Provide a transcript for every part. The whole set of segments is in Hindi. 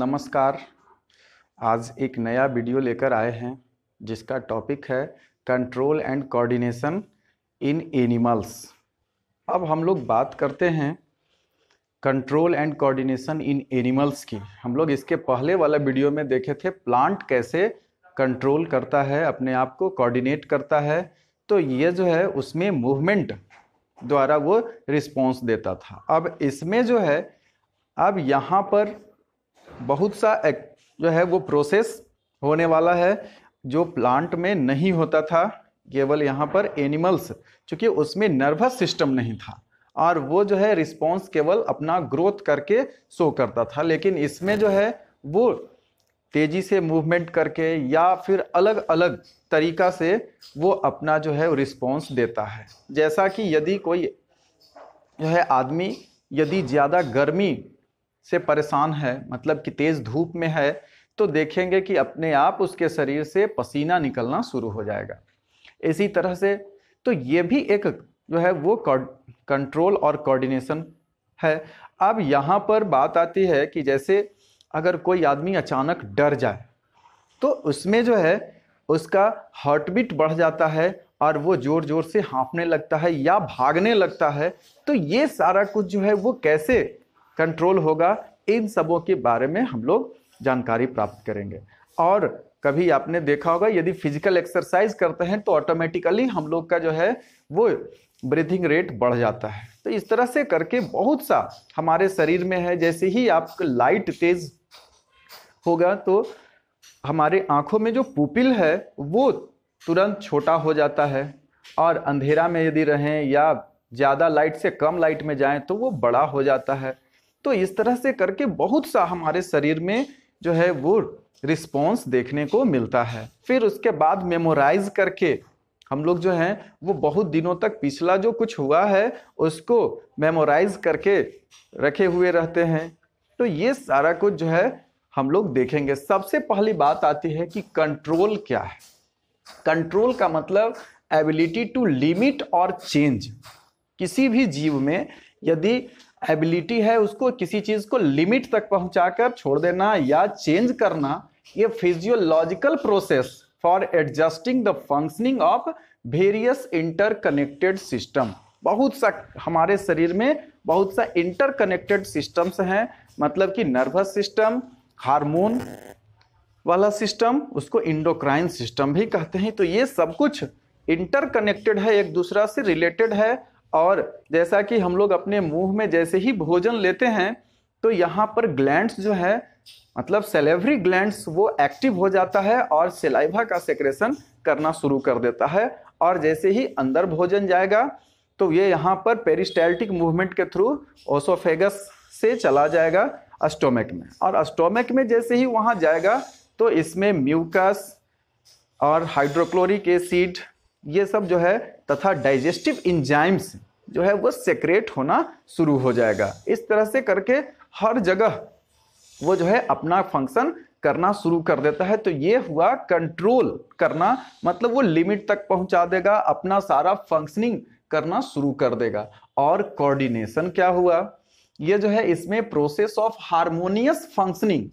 नमस्कार आज एक नया वीडियो लेकर आए हैं जिसका टॉपिक है control and coordination in animals अब हम लोग बात करते हैं control and coordination in animals की हम लोग इसके पहले वाला वीडियो में देखे थे प्लांट कैसे कंट्रोल करता है अपने आप को कोऑर्डिनेट करता है तो ये जो है उसमें मूवमेंट द्वारा वो रिस्पॉन्स देता था अब इसमें जो है अब यहाँ पर बहुत सा एक, जो है वो प्रोसेस होने वाला है जो प्लांट में नहीं होता था केवल यहाँ पर एनिमल्स चूँकि उसमें नर्वस सिस्टम नहीं था और वो जो है रिस्पॉन्स केवल अपना ग्रोथ करके शो करता था लेकिन इसमें जो है वो तेज़ी से मूवमेंट करके या फिर अलग अलग तरीका से वो अपना जो है रिस्पॉन्स देता है जैसा कि यदि कोई जो है आदमी यदि ज़्यादा गर्मी से परेशान है मतलब कि तेज़ धूप में है तो देखेंगे कि अपने आप उसके शरीर से पसीना निकलना शुरू हो जाएगा इसी तरह से तो ये भी एक जो है वो कंट्रोल और कोऑर्डिनेशन है अब यहाँ पर बात आती है कि जैसे अगर कोई आदमी अचानक डर जाए तो उसमें जो है उसका हार्ट बीट बढ़ जाता है और वो ज़ोर ज़ोर से हाँफने लगता है या भागने लगता है तो ये सारा कुछ जो है वो कैसे कंट्रोल होगा इन सबों के बारे में हम लोग जानकारी प्राप्त करेंगे और कभी आपने देखा होगा यदि फिजिकल एक्सरसाइज करते हैं तो ऑटोमेटिकली हम लोग का जो है वो ब्रीथिंग रेट बढ़ जाता है तो इस तरह से करके बहुत सा हमारे शरीर में है जैसे ही आप लाइट तेज होगा तो हमारे आँखों में जो पुपिल है वो तुरंत छोटा हो जाता है और अंधेरा में यदि रहें या ज़्यादा लाइट से कम लाइट में जाएं तो वो बड़ा हो जाता है तो इस तरह से करके बहुत सा हमारे शरीर में जो है वो रिस्पॉन्स देखने को मिलता है फिर उसके बाद मेमोराइज करके हम लोग जो हैं वो बहुत दिनों तक पिछला जो कुछ हुआ है उसको मेमोराइज करके रखे हुए रहते हैं तो ये सारा कुछ जो है हम लोग देखेंगे सबसे पहली बात आती है कि कंट्रोल क्या है कंट्रोल का मतलब एबिलिटी टू लिमिट और चेंज किसी भी जीव में यदि एबिलिटी है उसको किसी चीज को लिमिट तक पहुंचाकर छोड़ देना या चेंज करना ये physiological process for adjusting the functioning of various interconnected system बहुत सा हमारे शरीर में बहुत सा इंटरकनेक्टेड सिस्टम्स हैं मतलब कि नर्वस सिस्टम हार्मोन वाला सिस्टम उसको इंडोक्राइन सिस्टम भी कहते हैं तो ये सब कुछ इंटरकनेक्टेड है एक दूसरा से रिलेटेड है और जैसा कि हम लोग अपने मुंह में जैसे ही भोजन लेते हैं तो यहाँ पर ग्लैंड्स जो है मतलब सेलेवरी ग्लैंड्स वो एक्टिव हो जाता है और सिलाइवा का सेक्रेशन करना शुरू कर देता है और जैसे ही अंदर भोजन जाएगा तो ये यहाँ पर पेरिस्टाइल्टिक मूवमेंट के थ्रू ओसोफेगस से चला जाएगा अस्टोमेक में और अस्टोमेक में जैसे ही वहाँ जाएगा तो इसमें म्यूकस और हाइड्रोक्लोरिक एसिड ये सब जो है तथा डाइजेस्टिव इंजाइम्स जो है वो सेक्रेट होना शुरू हो जाएगा इस तरह से करके हर जगह वो जो है अपना फंक्शन करना शुरू कर देता है तो ये हुआ कंट्रोल करना मतलब वो लिमिट तक पहुंचा देगा अपना सारा फंक्शनिंग करना शुरू कर देगा और कोऑर्डिनेशन क्या हुआ ये जो है इसमें process of harmonious functioning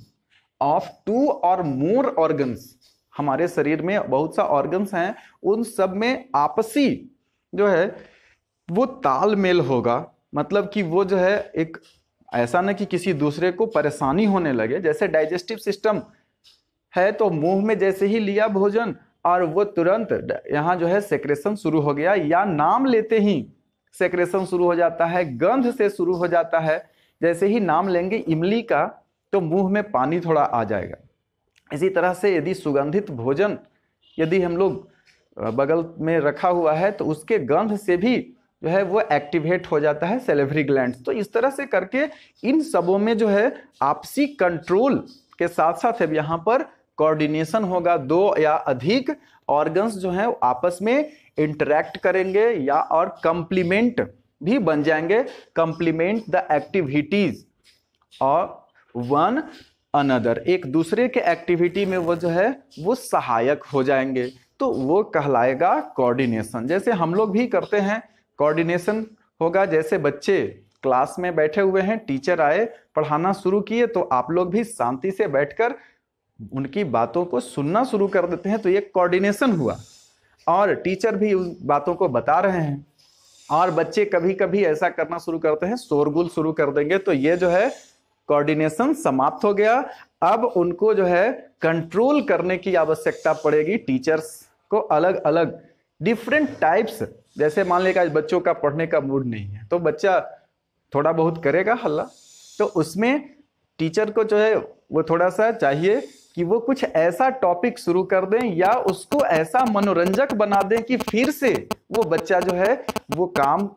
of two or more organs हमारे शरीर में बहुत सा ऑर्गन्स हैं उन सब में आपसी जो है वो तालमेल होगा मतलब कि वो जो है एक ऐसा ना कि किसी दूसरे को परेशानी होने लगे जैसे डाइजेस्टिव सिस्टम है तो मुंह में जैसे ही लिया भोजन और वो तुरंत यहाँ जो है सेक्रेशन शुरू हो गया या नाम लेते ही सेक्रेशन शुरू हो जाता है गंध से शुरू हो जाता है जैसे ही नाम लेंगे इमली का तो मुंह में पानी थोड़ा आ जाएगा इसी तरह से यदि सुगंधित भोजन यदि हम लोग बगल में रखा हुआ है तो उसके गंध से भी जो है वो एक्टिवेट हो जाता है सेलेवरी ग्लैंड तो इस तरह से करके इन सबों में जो है आपसी कंट्रोल के साथ साथ अब यहाँ पर कोऑर्डिनेशन होगा दो या अधिक ऑर्गन्स जो हैं आपस में इंटरेक्ट करेंगे या और कंप्लीमेंट भी बन जाएंगे कंप्लीमेंट द एक्टिविटीज और वन अनदर एक दूसरे के एक्टिविटी में वो जो है वो सहायक हो जाएंगे तो वो कहलाएगा कोऑर्डिनेशन जैसे हम लोग भी करते हैं कोऑर्डिनेशन होगा जैसे बच्चे क्लास में बैठे हुए हैं टीचर आए पढ़ाना शुरू किए तो आप लोग भी शांति से बैठकर उनकी बातों को सुनना शुरू कर देते हैं तो ये कोऑर्डिनेशन हुआ और टीचर भी उन बातों को बता रहे हैं और बच्चे कभी कभी ऐसा करना शुरू करते हैं शोरगुल शुरू कर देंगे तो ये जो है कोऑर्डिनेशन समाप्त हो गया अब उनको जो है कंट्रोल करने की आवश्यकता पड़ेगी टीचर्स को अलग अलग डिफरेंट टाइप्स जैसे मान लेगा आज बच्चों का पढ़ने का मूड नहीं है तो बच्चा थोड़ा बहुत करेगा हल्ला तो उसमें टीचर को जो है वो थोड़ा सा चाहिए कि वो कुछ ऐसा टॉपिक शुरू कर दें या उसको ऐसा मनोरंजक बना दें कि फिर से वो बच्चा जो है वो काम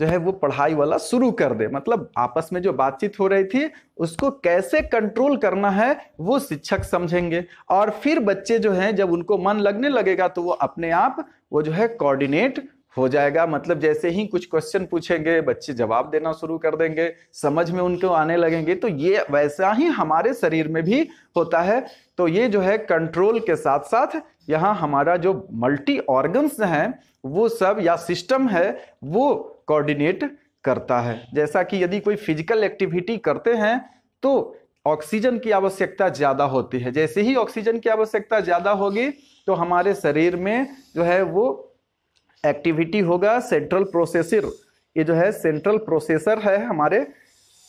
जो है वो पढ़ाई वाला शुरू कर दे मतलब आपस में जो बातचीत हो रही थी उसको कैसे कंट्रोल करना है वो शिक्षक समझेंगे और फिर बच्चे जो हैं जब उनको मन लगने लगेगा तो वो अपने आप वो जो है कोऑर्डिनेट हो जाएगा मतलब जैसे ही कुछ क्वेश्चन पूछेंगे बच्चे जवाब देना शुरू कर देंगे समझ में उनको आने लगेंगे तो ये वैसा ही हमारे शरीर में भी होता है तो ये जो है कंट्रोल के साथ साथ यहाँ हमारा जो मल्टी ऑर्गन्स हैं वो सब या सिस्टम है वो कोऑर्डिनेट करता है जैसा कि यदि कोई फिजिकल एक्टिविटी करते हैं तो ऑक्सीजन की आवश्यकता ज़्यादा होती है जैसे ही ऑक्सीजन की आवश्यकता ज़्यादा होगी तो हमारे शरीर में जो है वो एक्टिविटी होगा सेंट्रल प्रोसेसर ये जो है सेंट्रल प्रोसेसर है हमारे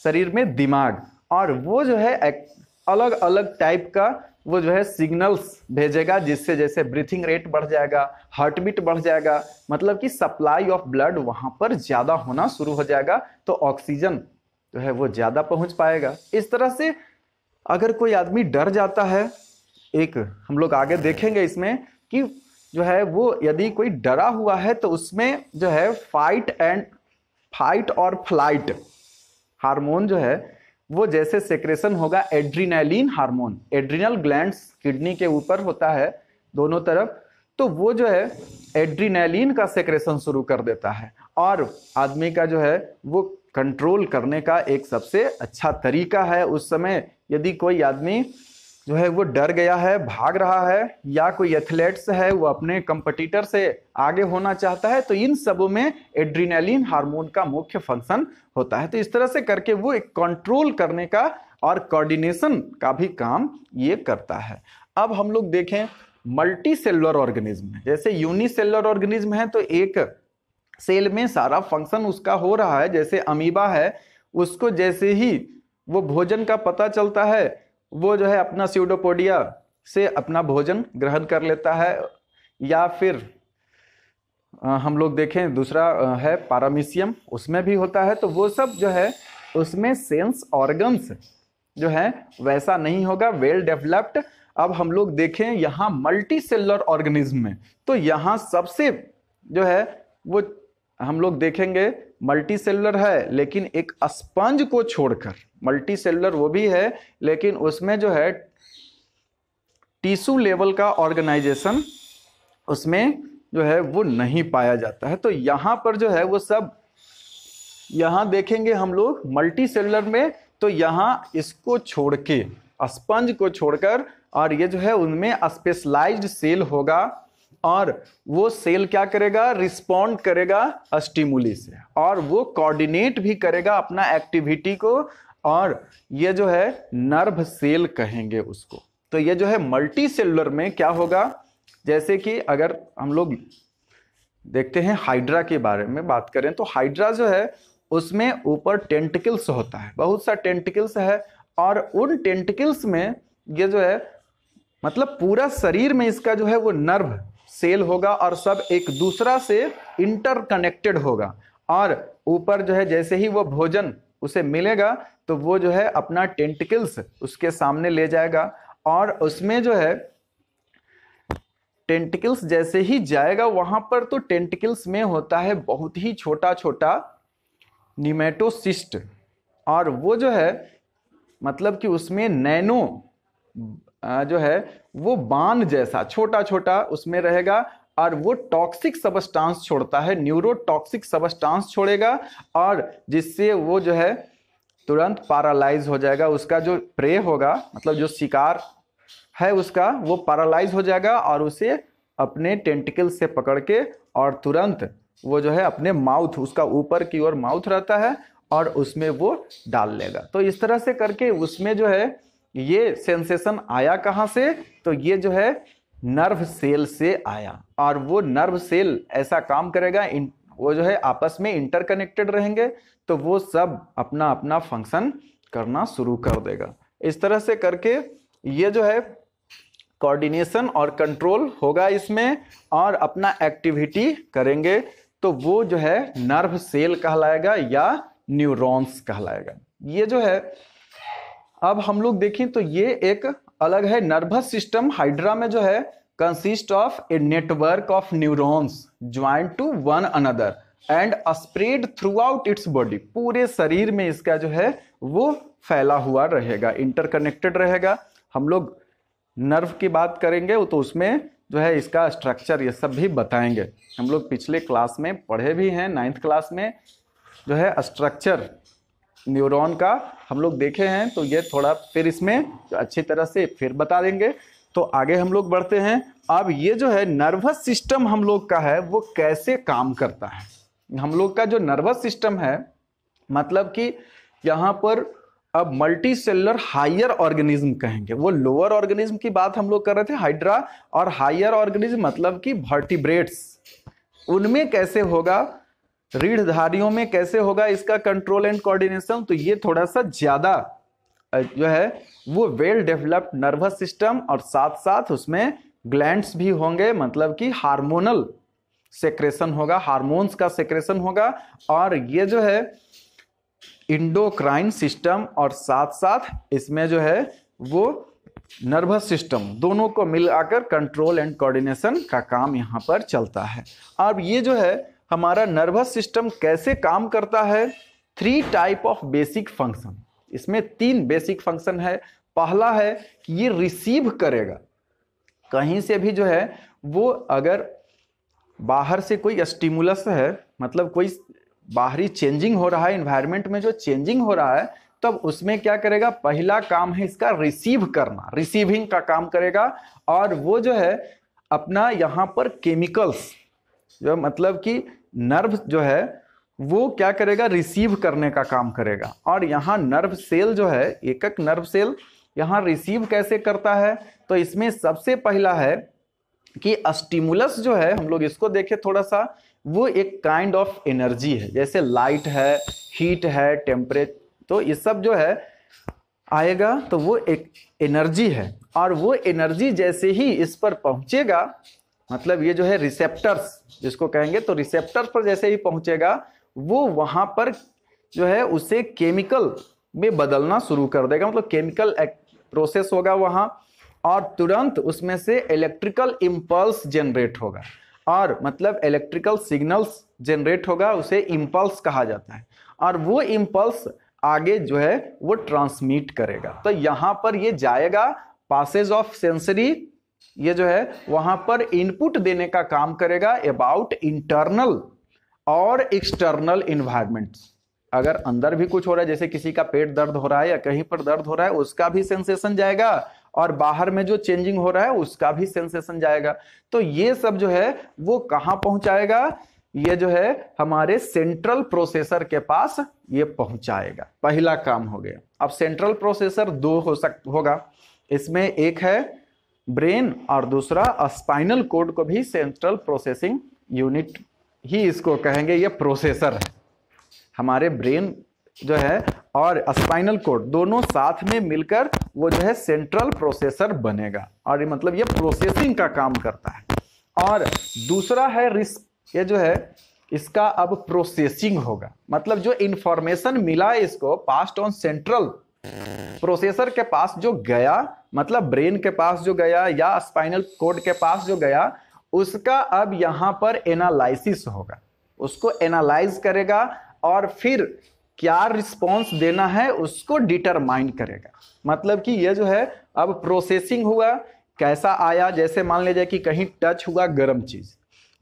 शरीर में दिमाग और वो जो है अलग अलग टाइप का वो जो है सिग्नल्स भेजेगा जिससे जैसे ब्रीथिंग रेट बढ़ जाएगा हार्ट बीट बढ़ जाएगा मतलब कि सप्लाई ऑफ ब्लड वहां पर ज़्यादा होना शुरू हो जाएगा तो ऑक्सीजन जो है वो ज़्यादा पहुंच पाएगा इस तरह से अगर कोई आदमी डर जाता है एक हम लोग आगे देखेंगे इसमें कि जो है वो यदि कोई डरा हुआ है तो उसमें जो है फाइट एंड फाइट और फ्लाइट हार्मोन जो है वो जैसे सेक्रेशन होगा adrenaline hormone adrenal gland kidney के ऊपर होता है दोनों तरफ तो वो जो है एड्रीनालिन का सेक्रेशन शुरू कर देता है और आदमी का जो है वो कंट्रोल करने का एक सबसे अच्छा तरीका है उस समय यदि कोई आदमी जो है वो डर गया है भाग रहा है या कोई एथलेट्स है वो अपने कंपटीटर से आगे होना चाहता है तो इन सबों में एड्रीनेलिन हार्मोन का मुख्य फंक्शन होता है तो इस तरह से करके वो एक कंट्रोल करने का और कोऑर्डिनेशन का भी काम ये करता है अब हम लोग देखें मल्टी सेलुलर ऑर्गेनिज्म जैसे यूनिसेलुलर ऑर्गेनिज्म है तो एक सेल में सारा फंक्शन उसका हो रहा है जैसे अमीबा है उसको जैसे ही वो भोजन का पता चलता है वो जो है अपना सीडोपोडिया से अपना भोजन ग्रहण कर लेता है या फिर हम लोग देखें दूसरा है पारामिशियम उसमें भी होता है तो वो सब जो है उसमें सेंस ऑर्गन्स जो है वैसा नहीं होगा वेल डेवलप्ड अब हम लोग देखें यहाँ मल्टी सेलर ऑर्गेनिज्म में तो यहाँ सबसे जो है वो हम लोग देखेंगे मल्टी सेलर है लेकिन एक स्पंज को छोड़कर मल्टी सेलुलर वो भी है लेकिन उसमें जो है टिश्यू लेवल का ऑर्गेनाइजेशन उसमें जो है वो नहीं पाया जाता है तो यहाँ पर जो है वो सब यहाँ देखेंगे हम लोग मल्टी सेलुलर में तो यहाँ इसको छोड़ के स्पंज को छोड़कर और ये जो है उनमें स्पेशलाइज्ड सेल होगा और वो सेल क्या करेगा रिस्पॉन्ड करेगा स्टिमुली से और वो कोऑर्डिनेट भी करेगा अपना एक्टिविटी को और ये जो है नर्भ सेल कहेंगे उसको तो ये जो है मल्टी सेलुलर में क्या होगा जैसे कि अगर हम लोग देखते हैं हाइड्रा के बारे में बात करें तो हाइड्रा जो है उसमें ऊपर टेंटिकल्स होता है बहुत सा टेंटिकल्स है और उन टेंटिकल्स में ये जो है मतलब पूरा शरीर में इसका जो है वो नर्व सेल होगा और सब एक दूसरा से इंटरकनेक्टेड होगा और ऊपर जो है जैसे ही वो भोजन उसे मिलेगा तो वो जो है अपना टेंटिकल्स उसके सामने ले जाएगा और उसमें जो है टेंटिकल्स जैसे ही जाएगा वहां पर तो टेंटिकल्स में होता है बहुत ही छोटा छोटा निमेटोसिस्ट और वो जो है मतलब कि उसमें नैनो जो है वो बांध जैसा छोटा छोटा उसमें रहेगा और वो टॉक्सिक सबस्टांस छोड़ता है न्यूरोटॉक्सिक सबस्टांस छोड़ेगा और जिससे वो जो है तुरंत पैरालाइज हो जाएगा उसका जो प्रे होगा मतलब जो शिकार है उसका वो पैरालाइज हो जाएगा और उसे अपने टेंटिकल से पकड़ के और तुरंत वो जो है अपने माउथ उसका ऊपर की ओर माउथ रहता है और उसमें वो डाल लेगा तो इस तरह से करके उसमें जो है ये सेंसेशन आया कहाँ से तो ये जो है नर्व सेल से आया और वो नर्व सेल ऐसा काम करेगा इन, वो जो है आपस में इंटरकनेक्टेड रहेंगे तो वो सब अपना अपना फंक्शन करना शुरू कर देगा इस तरह से करके ये जो है कोऑर्डिनेशन और कंट्रोल होगा इसमें और अपना एक्टिविटी करेंगे तो वो जो है नर्व सेल कहलाएगा या न्यूरॉन्स कहलाएगा ये जो है अब हम लोग देखें तो ये एक अलग है नर्वस सिस्टम हाइड्रा में जो है consist of a network of neurons join to one another and spread throughout its body पूरे शरीर में इसका जो है वो फैला हुआ रहेगा इंटरकनेक्टेड रहेगा हम लोग नर्व की बात करेंगे तो उसमें जो है इसका स्ट्रक्चर ये सब भी बताएंगे हम लोग पिछले क्लास में पढ़े भी हैं नाइन्थ क्लास में जो है स्ट्रक्चर न्यूरॉन का हम लोग देखे हैं तो ये थोड़ा फिर इसमें अच्छी तरह से फिर बता देंगे तो आगे हम लोग बढ़ते हैं अब ये जो है नर्वस सिस्टम हम लोग का है वो कैसे काम करता है हम लोग का जो नर्वस सिस्टम है मतलब कि यहाँ पर अब मल्टी सेलर हायर ऑर्गेनिज्म कहेंगे वो लोअर ऑर्गेनिज्म की बात हम लोग कर रहे थे हाइड्रा और हायर ऑर्गेनिज्म मतलब कि वर्टिब्रेट्स उनमें कैसे होगा रीढ़धारियों में कैसे होगा इसका कंट्रोल एंड कोऑर्डिनेशन तो ये थोड़ा सा ज्यादा जो है वो वेल डेवलप्ड नर्वस सिस्टम और साथ साथ उसमें ग्लैंड्स भी होंगे मतलब कि हार्मोनल सेक्रेशन होगा हार्मोन्स का सेक्रेशन होगा और ये जो है इंडोक्राइन सिस्टम और साथ साथ इसमें जो है वो नर्वस सिस्टम दोनों को मिलाकर कंट्रोल एंड कोऑर्डिनेशन का काम यहाँ पर चलता है अब ये जो है हमारा नर्वस सिस्टम कैसे काम करता है three type of basic function इसमें तीन बेसिक फंक्शन है पहला है कि ये रिसीव करेगा कहीं से भी जो है वो अगर बाहर से कोई स्टिमुलस है मतलब कोई बाहरी चेंजिंग हो रहा है इन्वायरमेंट में जो चेंजिंग हो रहा है तब उसमें क्या करेगा पहला काम है इसका रिसीव करना रिसीविंग का काम करेगा और वो जो है अपना यहाँ पर केमिकल्स जो मतलब कि नर्व जो है वो क्या करेगा रिसीव करने का काम करेगा और यहाँ नर्व सेल जो है एक एक नर्व सेल यहाँ रिसीव कैसे करता है तो इसमें सबसे पहला है कि अस्टिमुलस जो है हम लोग इसको देखें थोड़ा सा वो एक काइंड ऑफ एनर्जी है जैसे लाइट है हीट है टेम्परेच तो ये सब जो है आएगा तो वो एक एनर्जी है और वो एनर्जी जैसे ही इस पर पहुंचेगा मतलब ये जो है रिसेप्टर्स जिसको कहेंगे तो रिसेप्टर्स पर जैसे ही पहुंचेगा वो वहां पर जो है उसे केमिकल में बदलना शुरू कर देगा मतलब केमिकल प्रोसेस होगा वहाँ और तुरंत उसमें से इलेक्ट्रिकल इम्पल्स जनरेट होगा और मतलब इलेक्ट्रिकल सिग्नल्स जनरेट होगा उसे इम्पल्स कहा जाता है और वो इम्पल्स आगे जो है वो ट्रांसमिट करेगा तो यहाँ पर ये जाएगा पासेज ऑफ सेंसरी ये जो है वहां पर इनपुट देने का काम करेगा अबाउट इंटरनल और एक्सटर्नल इन्वायरमेंट अगर अंदर भी कुछ हो रहा है जैसे किसी का पेट दर्द हो रहा है या कहीं पर दर्द हो रहा है उसका भी सेंसेशन जाएगा और बाहर में जो चेंजिंग हो रहा है उसका भी सेंसेशन जाएगा तो ये सब जो है वो कहां पहुंचाएगा ये जो है हमारे सेंट्रल प्रोसेसर के पास ये पहुंचाएगा पहला काम हो गया अब सेंट्रल प्रोसेसर दो हो सक होगा इसमें एक है ब्रेन और दूसरा स्पाइनल कोड को भी सेंट्रल प्रोसेसिंग यूनिट ही इसको कहेंगे ये प्रोसेसर है हमारे ब्रेन जो है और स्पाइनल कोड दोनों साथ में मिलकर वो जो है सेंट्रल प्रोसेसर बनेगा और ये मतलब ये प्रोसेसिंग का काम करता है और दूसरा है रिस्क ये जो है इसका अब प्रोसेसिंग होगा मतलब जो इंफॉर्मेशन मिला इसको पास्ट ऑन सेंट्रल प्रोसेसर के पास जो गया मतलब ब्रेन के पास जो गया या स्पाइनल कोड के पास जो गया उसका अब यहां पर एनालिसिस होगा उसको एनालाइज करेगा और फिर क्या रिस्पॉन्स देना है उसको डिटरमाइन करेगा मतलब कि यह जो है अब प्रोसेसिंग हुआ कैसा आया जैसे मान लिया जाए कि कहीं टच हुआ गर्म चीज़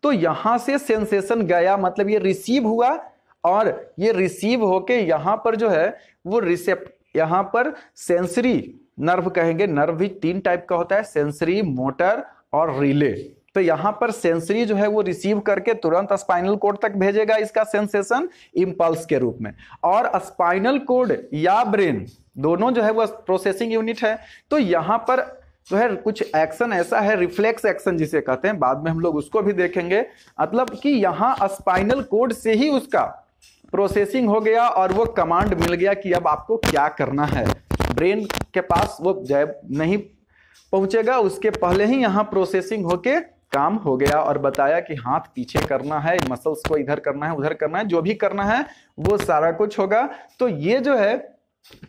तो यहां से सेंसेशन गया मतलब ये रिसीव हुआ और ये रिसीव होके यहां पर जो है वो रिसेप्ट यहां पर सेंसरी नर्व कहेंगे नर्व भी तीन टाइप का होता है सेंसरी मोटर और रिले तो यहां पर सेंसरी जो है वो रिसीव करके तुरंत स्पाइनल कोड तक भेजेगा इसका सेंसेशन इम्पल्स के रूप में और स्पाइनल कोड या ब्रेन दोनों जो है वो प्रोसेसिंग यूनिट है तो यहां पर जो है कुछ एक्शन ऐसा है रिफ्लेक्स एक्शन जिसे कहते हैं बाद में हम लोग उसको भी देखेंगे मतलब कि यहां स्पाइनल कोड से ही उसका प्रोसेसिंग हो गया और वो कमांड मिल गया कि अब आपको क्या करना है ब्रेन के पास वो जैब नहीं पहुंचेगा उसके पहले ही यहाँ प्रोसेसिंग होके काम हो गया और बताया कि हाथ पीछे करना है मसल्स को इधर करना है उधर करना है जो भी करना है वो सारा कुछ होगा तो ये जो है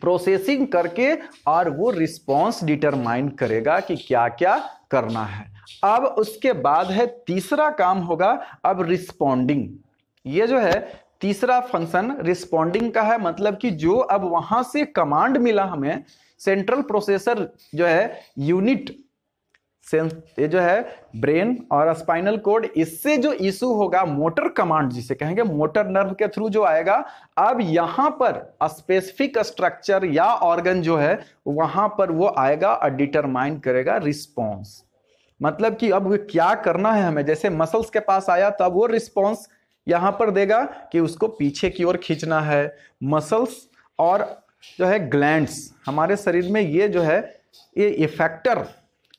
प्रोसेसिंग करके और वो रिस्पॉन्स डिटरमाइन करेगा कि क्या क्या करना है अब उसके बाद है तीसरा काम होगा अब रिस्पॉन्डिंग ये जो है तीसरा फंक्शन रिस्पॉन्डिंग का है मतलब कि जो अब वहां से कमांड मिला हमें सेंट्रल प्रोसेसर जो है यूनिट ये जो है ब्रेन और स्पाइनल कोड इससे जो इशू होगा मोटर कमांड जिसे कहेंगे मोटर नर्व के थ्रू जो आएगा अब यहां पर स्पेसिफिक स्ट्रक्चर या ऑर्गन जो है वहां पर वो आएगा और डिटरमाइन करेगा रिस्पॉन्स मतलब कि अब क्या करना है हमें जैसे मसल्स के पास आया तो अब वो रिस्पॉन्स यहाँ पर देगा कि उसको पीछे की ओर खींचना है मसल्स और जो है ग्लैंड्स हमारे शरीर में ये जो है ये इफेक्टर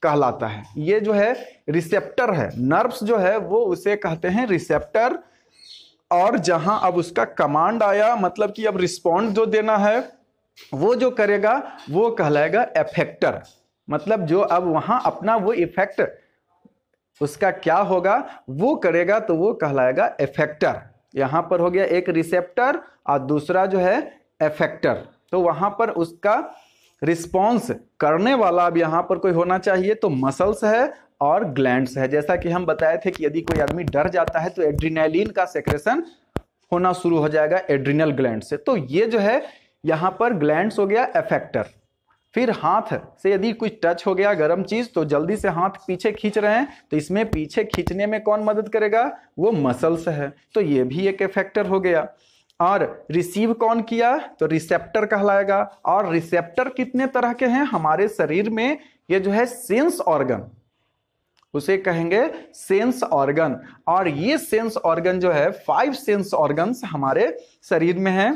कहलाता है ये जो है रिसेप्टर है नर्व्स जो है वो उसे कहते हैं रिसेप्टर और जहाँ अब उसका कमांड आया मतलब कि अब रिस्पॉन्ड जो देना है वो जो करेगा वो कहलाएगा एफेक्टर मतलब जो अब वहाँ अपना वो इफेक्ट उसका क्या होगा वो करेगा तो वो कहलाएगा एफेक्टर यहाँ पर हो गया एक रिसेप्टर और दूसरा जो है एफेक्टर तो वहाँ पर उसका रिस्पॉन्स करने वाला अब यहाँ पर कोई होना चाहिए तो मसल्स है और ग्लैंड्स है जैसा कि हम बताए थे कि यदि कोई आदमी डर जाता है तो एड्रीनेलिन का सेक्रेशन होना शुरू हो जाएगा एड्रीनल ग्लैंड से तो ये जो है यहाँ पर ग्लैंड्स हो गया एफेक्टर फिर हाथ से यदि कुछ टच हो गया गर्म चीज तो जल्दी से हाथ पीछे खींच रहे हैं तो इसमें पीछे खींचने में कौन मदद करेगा वो मसल्स है तो ये भी एक फैक्टर हो गया और रिसीव कौन किया तो रिसेप्टर कहलाएगा और रिसेप्टर कितने तरह के हैं हमारे शरीर में ये जो है सेंस ऑर्गन उसे कहेंगे सेंस ऑर्गन और ये सेंस ऑर्गन जो है फाइव सेंस ऑर्गन्स हमारे शरीर में हैं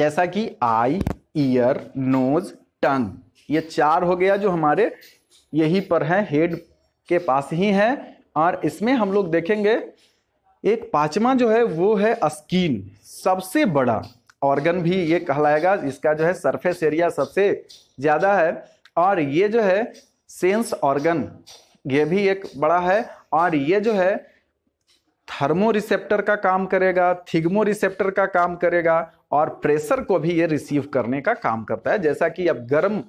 जैसा कि आई ईयर नोज टंग ये चार हो गया जो हमारे यही पर है हेड के पास ही है और इसमें हम लोग देखेंगे एक पांचवा जो है वो है स्किन सबसे बड़ा ऑर्गन भी ये कहलाएगा इसका जो है सरफेस एरिया सबसे ज़्यादा है और ये जो है सेंस ऑर्गन ये भी एक बड़ा है और ये जो है थर्मो रिसेप्टर का काम करेगा थिग्मो रिसेप्टर का काम करेगा और प्रेशर को भी ये रिसीव करने का काम करता है जैसा कि अब गर्म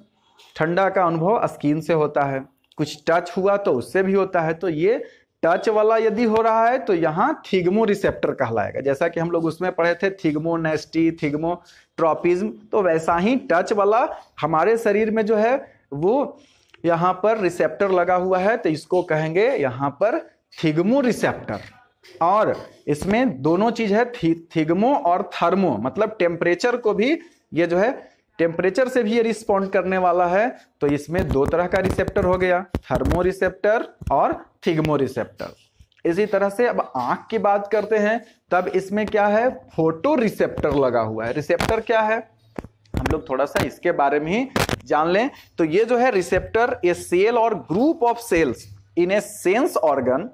ठंडा का अनुभव स्किन से होता है कुछ टच हुआ तो उससे भी होता है तो ये टच वाला यदि हो रहा है तो यहाँ थिग्मो रिसेप्टर कहलाएगा जैसा कि हम लोग उसमें पढ़े थे थिग्मो नेस्टी थिग्मो ट्रॉपिज्म तो वैसा ही टच वाला हमारे शरीर में जो है वो यहाँ पर रिसेप्टर लगा हुआ है तो इसको कहेंगे यहाँ पर थिग्मो रिसेप्टर और इसमें दोनों चीज है थी, थिगमो और थर्मो मतलब टेम्परेचर को भी ये जो है टेम्परेचर से भी ये रिस्पॉन्ड करने वाला है तो इसमें दो तरह का रिसेप्टर हो गया थर्मो रिसेप्टर और थिगमो रिसेप्टर इसी तरह से अब आंख की बात करते हैं तब इसमें क्या है फोटो रिसेप्टर लगा हुआ है रिसेप्टर क्या है हम लोग थोड़ा सा इसके बारे में ही जान लें तो ये जो है रिसेप्टर ए सेल और group of cells in a sense organ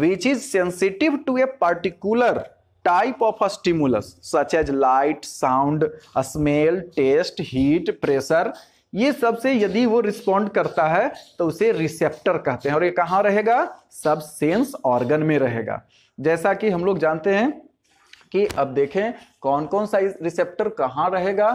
which is sensitive to a particular type of stimulus such as light sound smell taste heat pressure ये सबसे यदि वो रिस्पॉन्ड करता है तो उसे रिसेप्टर कहते हैं और ये कहाँ रहेगा सब सेंस ऑर्गन में रहेगा जैसा कि हम लोग जानते हैं कि अब देखें कौन कौन सा रिसेप्टर कहाँ रहेगा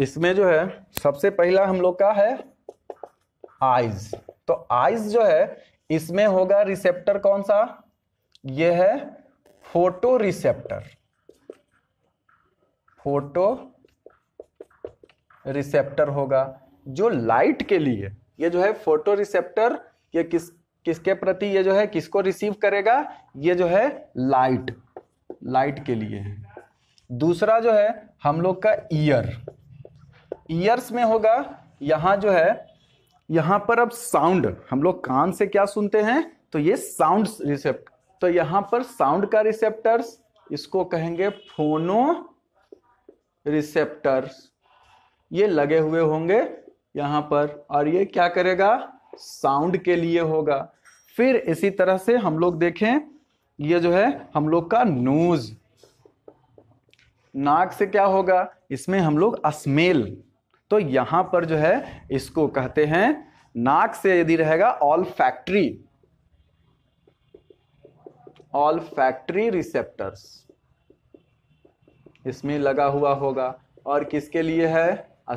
इसमें जो है सबसे पहला हम लोग का है आइज तो आइज जो है इसमें होगा रिसेप्टर कौन सा ये है फोटो रिसेप्टर फोटो रिसेप्टर होगा जो लाइट के लिए ये जो है फोटो रिसेप्टर ये किस किसके प्रति ये जो है किसको रिसीव करेगा ये जो है लाइट लाइट के लिए है दूसरा जो है हम लोग का ईयर ईयर्स में होगा यहां जो है यहां पर अब साउंड हम लोग कान से क्या सुनते हैं तो ये साउंड रिसेप्ट तो यहां पर साउंड का रिसेप्टर्स इसको कहेंगे फोनो रिसेप्टर्स ये लगे हुए होंगे यहां पर और ये क्या करेगा साउंड के लिए होगा फिर इसी तरह से हम लोग देखें ये जो है हम लोग का नोज नाक से क्या होगा इसमें हम लोग स्मेल तो यहां पर जो है इसको कहते हैं नाक से यदि रहेगा olfactory olfactory receptors इसमें लगा हुआ होगा और किसके लिए है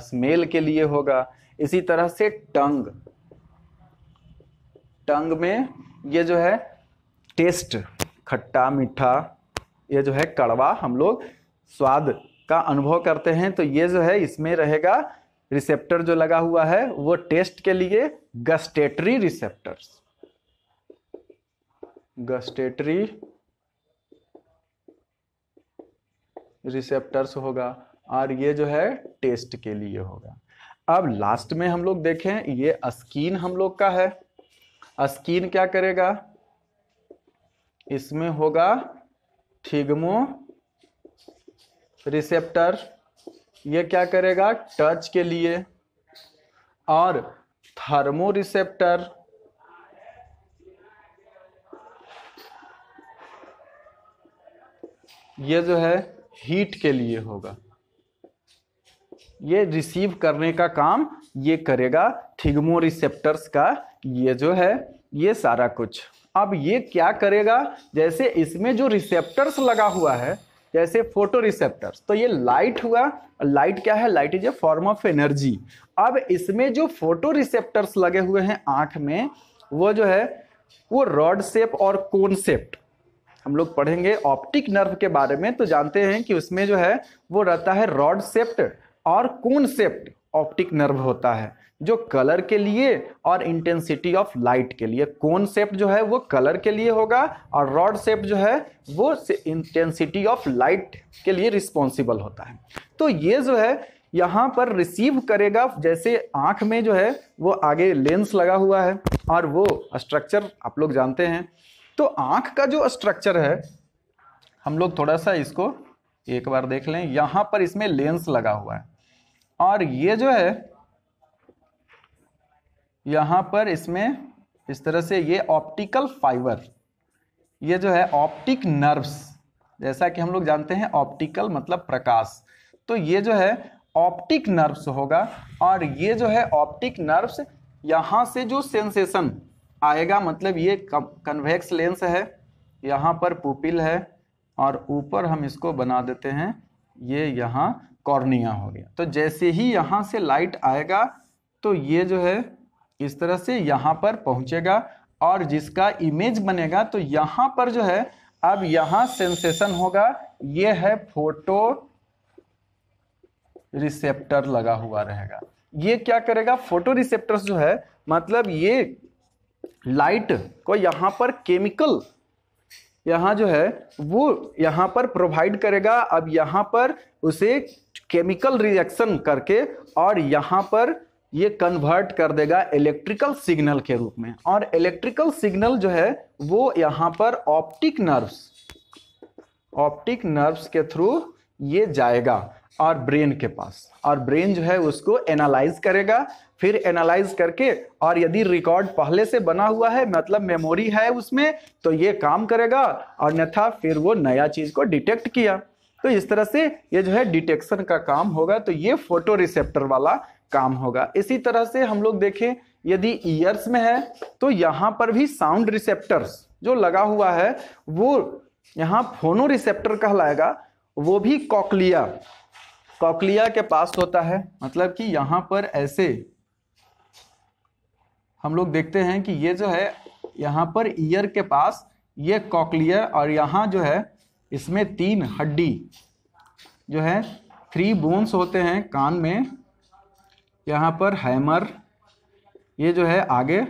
स्मेल के लिए होगा इसी तरह से टंग टंग में ये जो है टेस्ट खट्टा मीठा ये जो है कड़वा हम लोग स्वाद का अनुभव करते हैं तो ये जो है इसमें रहेगा रिसेप्टर जो लगा हुआ है वो टेस्ट के लिए गस्टेटरी रिसेप्टर्स गस्टेटरी रिसेप्टर्स होगा और ये जो है टेस्ट के लिए होगा अब लास्ट में हम लोग देखें ये अस्कीन हम लोग का है अस्कीन क्या करेगा इसमें होगा थिग्मो रिसेप्टर ये क्या करेगा टच के लिए और थर्मोरिसेप्टर ये जो है हीट के लिए होगा ये रिसीव करने का काम ये करेगा रिसेप्टर्स का ये जो है ये सारा कुछ अब ये क्या करेगा जैसे इसमें जो रिसेप्टर्स लगा हुआ है जैसे फोटो रिसेप्टर तो ये लाइट हुआ लाइट क्या है light is a form of energy अब इसमें जो फोटो रिसेप्टर्स लगे हुए हैं आंख में वो जो है वो रॉड सेप और कोन सेप्ट हम लोग पढ़ेंगे ऑप्टिक नर्व के बारे में तो जानते हैं कि उसमें जो है वो रहता है रॉड सेप्ट और कोन सेप्ट ऑप्टिक नर्व होता है जो कलर के लिए और इंटेंसिटी ऑफ लाइट के लिए कौन सेप जो है वो कलर के लिए होगा और रॉड सेप जो है वो इंटेंसिटी ऑफ लाइट के लिए रिस्पॉन्सिबल होता है तो ये जो है यहाँ पर रिसीव करेगा जैसे आँख में जो है वो आगे लेंस लगा हुआ है और वो स्ट्रक्चर आप लोग जानते हैं तो आँख का जो स्ट्रक्चर है हम लोग थोड़ा सा इसको एक बार देख लें यहाँ पर इसमें लेंस लगा हुआ है और ये जो है यहाँ पर इसमें इस तरह से ये ऑप्टिकल फाइबर ये जो है ऑप्टिक नर्व्स जैसा कि हम लोग जानते हैं ऑप्टिकल मतलब प्रकाश तो ये जो है ऑप्टिक नर्व्स होगा और ये जो है ऑप्टिक नर्व्स यहाँ से जो सेंसेशन आएगा मतलब ये कन्वेक्स लेंस है यहाँ पर पुपिल है और ऊपर हम इसको बना देते हैं ये यहाँ कॉर्निया हो गया तो जैसे ही यहाँ से लाइट आएगा तो ये जो है इस तरह से यहाँ पर पहुँचेगा और जिसका इमेज बनेगा तो यहाँ पर जो है अब यहाँ सेंसेशन होगा ये है फोटो रिसेप्टर लगा हुआ रहेगा ये क्या करेगा फोटो रिसेप्टर जो है मतलब ये लाइट को यहाँ पर केमिकल यहाँ जो है वो यहाँ पर प्रोवाइड करेगा अब यहाँ पर उसे केमिकल रिएक्शन करके और यहाँ पर ये कन्वर्ट कर देगा इलेक्ट्रिकल सिग्नल के रूप में और इलेक्ट्रिकल सिग्नल जो है वो यहाँ पर ऑप्टिक नर्व्स ऑप्टिक नर्व्स के थ्रू ये जाएगा और ब्रेन के पास और ब्रेन जो है उसको एनालाइज करेगा फिर एनालाइज करके और यदि रिकॉर्ड पहले से बना हुआ है मतलब मेमोरी है उसमें तो ये काम करेगा और अन्यथा फिर वो नया चीज़ को डिटेक्ट किया तो इस तरह से ये जो है डिटेक्शन का काम होगा तो ये फोटो रिसेप्टर वाला काम होगा इसी तरह से हम लोग देखें यदि ईयर्स में है तो यहाँ पर भी साउंड रिसेप्टर्स जो लगा हुआ है वो यहाँ फोनो रिसेप्टर कहलाएगा वो भी कॉकलिया कॉकलिया के पास होता है मतलब कि यहाँ पर ऐसे हम लोग देखते हैं कि ये जो है यहाँ पर ईयर के पास ये कॉकलिया और यहाँ जो है इसमें तीन हड्डी जो है थ्री बोन्स होते हैं कान में यहाँ पर हैमर ये जो है आगे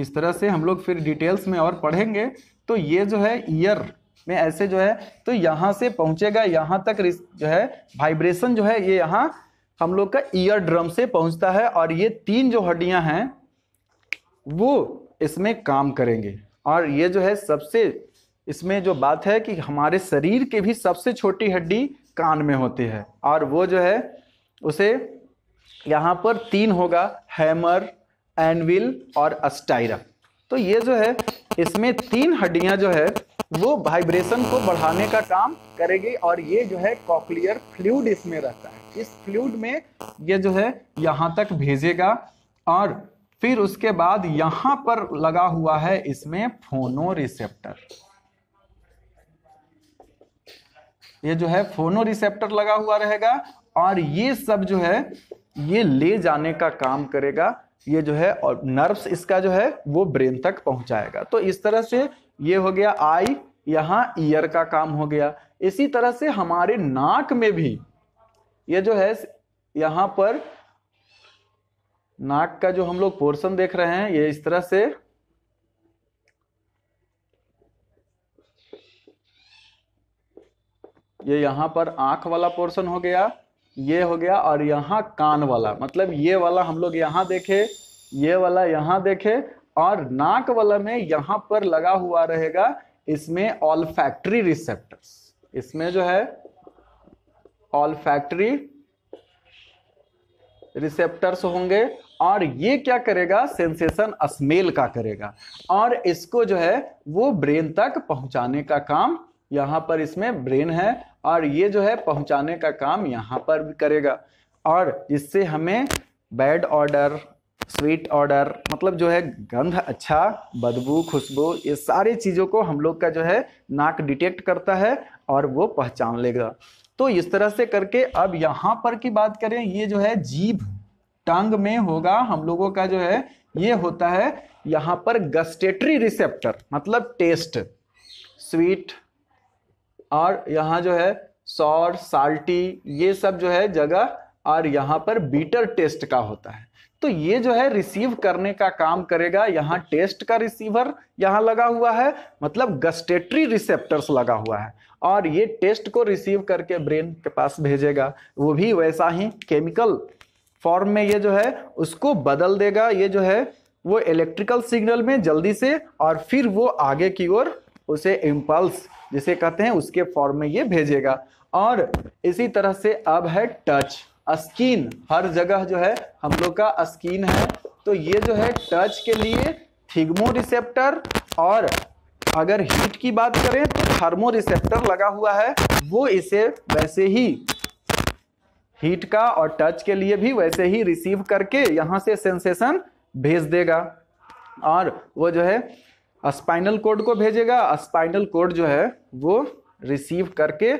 इस तरह से हम लोग फिर डिटेल्स में और पढ़ेंगे तो ये जो है ईयर में ऐसे जो है तो यहाँ से पहुँचेगा यहाँ तक जो है वाइब्रेशन जो है ये यहाँ हम लोग का ईयर ड्रम से पहुँचता है और ये तीन जो हड्डियाँ हैं वो इसमें काम करेंगे और ये जो है सबसे इसमें जो बात है कि हमारे शरीर के भी सबसे छोटी हड्डी कान में होती है और वो जो है उसे यहाँ पर तीन होगा हैमर एनविल और अस्टाइरा तो ये जो है इसमें तीन हड्डियाँ जो है वो वाइब्रेशन को बढ़ाने का काम करेगी और ये जो है कॉकलियर फ्लूड इसमें रहता है इस फ्लूड में ये जो है यहाँ तक भेजेगा और फिर उसके बाद यहाँ पर लगा हुआ है इसमें फोनो रिसेप्टर ये जो है फोनो रिसेप्टर लगा हुआ रहेगा और ये सब जो है ये ले जाने का काम करेगा ये जो है और नर्व्स इसका जो है वो ब्रेन तक पहुंचाएगा तो इस तरह से ये हो गया आई यहाँ ईयर का काम हो गया इसी तरह से हमारे नाक में भी ये जो है यहाँ पर नाक का जो हम लोग पोर्शन देख रहे हैं ये इस तरह से ये यहाँ पर आँख वाला पोर्शन हो गया ये हो गया और यहाँ कान वाला मतलब ये वाला हम लोग यहाँ देखे ये वाला यहाँ देखे और नाक वाला में यहाँ पर लगा हुआ रहेगा इसमें ऑल फैक्ट्री रिसेप्टर्स इसमें जो है ऑल फैक्ट्री रिसेप्टर्स होंगे और ये क्या करेगा सेंसेशन स्मेल का करेगा और इसको जो है वो ब्रेन तक पहुंचाने का काम यहां पर इसमें ब्रेन है और ये जो है पहुंचाने का काम यहाँ पर भी करेगा और इससे हमें बैड ऑर्डर स्वीट ऑर्डर मतलब जो है गंध अच्छा बदबू खुशबू ये सारी चीज़ों को हम लोग का जो है नाक डिटेक्ट करता है और वो पहचान लेगा तो इस तरह से करके अब यहाँ पर की बात करें ये जो है जीभ टंग में होगा हम लोगों का जो है ये होता है यहाँ पर गस्टेटरी रिसेप्टर मतलब टेस्ट स्वीट और यहाँ जो है सौर साल्टी ये सब जो है जगह और यहाँ पर बीटर टेस्ट का होता है तो ये जो है रिसीव करने का काम करेगा यहाँ टेस्ट का रिसीवर यहाँ लगा हुआ है मतलब गस्टेटरी रिसेप्टर्स लगा हुआ है और ये टेस्ट को रिसीव करके ब्रेन के पास भेजेगा वो भी वैसा ही केमिकल फॉर्म में ये जो है उसको बदल देगा ये जो है वो इलेक्ट्रिकल सिग्नल में जल्दी से और फिर वो आगे की ओर उसे इम्पल्स जिसे कहते हैं उसके फॉर्म में ये भेजेगा और इसी तरह से अब है टच स्किन हर जगह जो है हम लोग का स्किन है तो ये जो है टच के लिए थिग्मो रिसेप्टर और अगर हीट की बात करें तो थर्मो रिसेप्टर लगा हुआ है वो इसे वैसे ही हीट का और टच के लिए भी वैसे ही रिसीव करके यहाँ से सेंसेशन भेज देगा और वो जो है स्पाइनल कोड को भेजेगा स्पाइनल कोड जो है वो रिसीव करके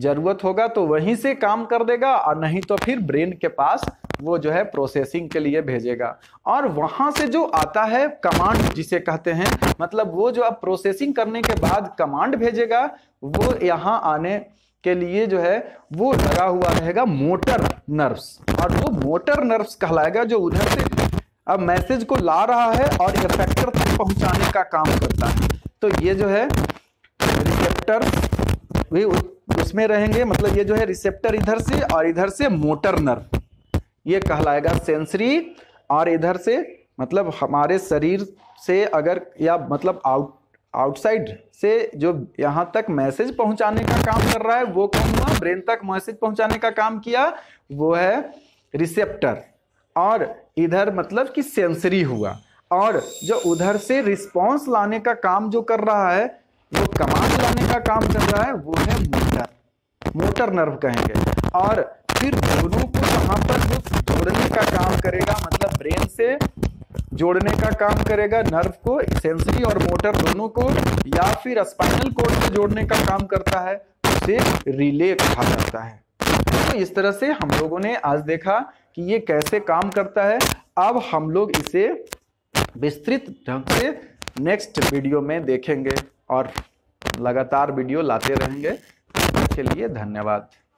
जरूरत होगा तो वहीं से काम कर देगा और नहीं तो फिर ब्रेन के पास वो जो है प्रोसेसिंग के लिए भेजेगा और वहाँ से जो आता है कमांड जिसे कहते हैं मतलब वो जो आप प्रोसेसिंग करने के बाद कमांड भेजेगा वो यहाँ आने के लिए जो है वो लगा हुआ रहेगा मोटर नर्व्स और वो मोटर नर्व्स कहलाएगा जो उधर से अब मैसेज को ला रहा है और इफेक्टर पहुंचाने का काम करता है तो ये जो है रिसेप्टर भी उसमें रहेंगे मतलब ये जो है रिसेप्टर इधर से और इधर से मोटर नर्व ये कहलाएगा सेंसरी और इधर से मतलब हमारे शरीर से अगर या मतलब आउट आउटसाइड से जो यहाँ तक मैसेज पहुंचाने का काम कर रहा है वो कौन हुआ ब्रेन तक मैसेज पहुंचाने का काम किया वो है रिसेप्टर और इधर मतलब कि सेंसरी हुआ और जो उधर से रिस्पॉन्स लाने का काम जो कर रहा है जो कमांड लाने का काम कर रहा है वो है मोटर मोटर नर्व कहेंगे और फिर दोनों को वहां पर जो जोड़ने का काम करेगा मतलब ब्रेन से जोड़ने का काम करेगा नर्व को सेंसरी और मोटर दोनों को या फिर स्पाइनल कोड से जोड़ने का काम करता है उसे रिले कहा जाता है तो इस तरह से हम लोगों ने आज देखा कि ये कैसे काम करता है अब हम लोग इसे विस्तृत ढंग से नेक्स्ट वीडियो में देखेंगे और लगातार वीडियो लाते रहेंगे इसके लिए धन्यवाद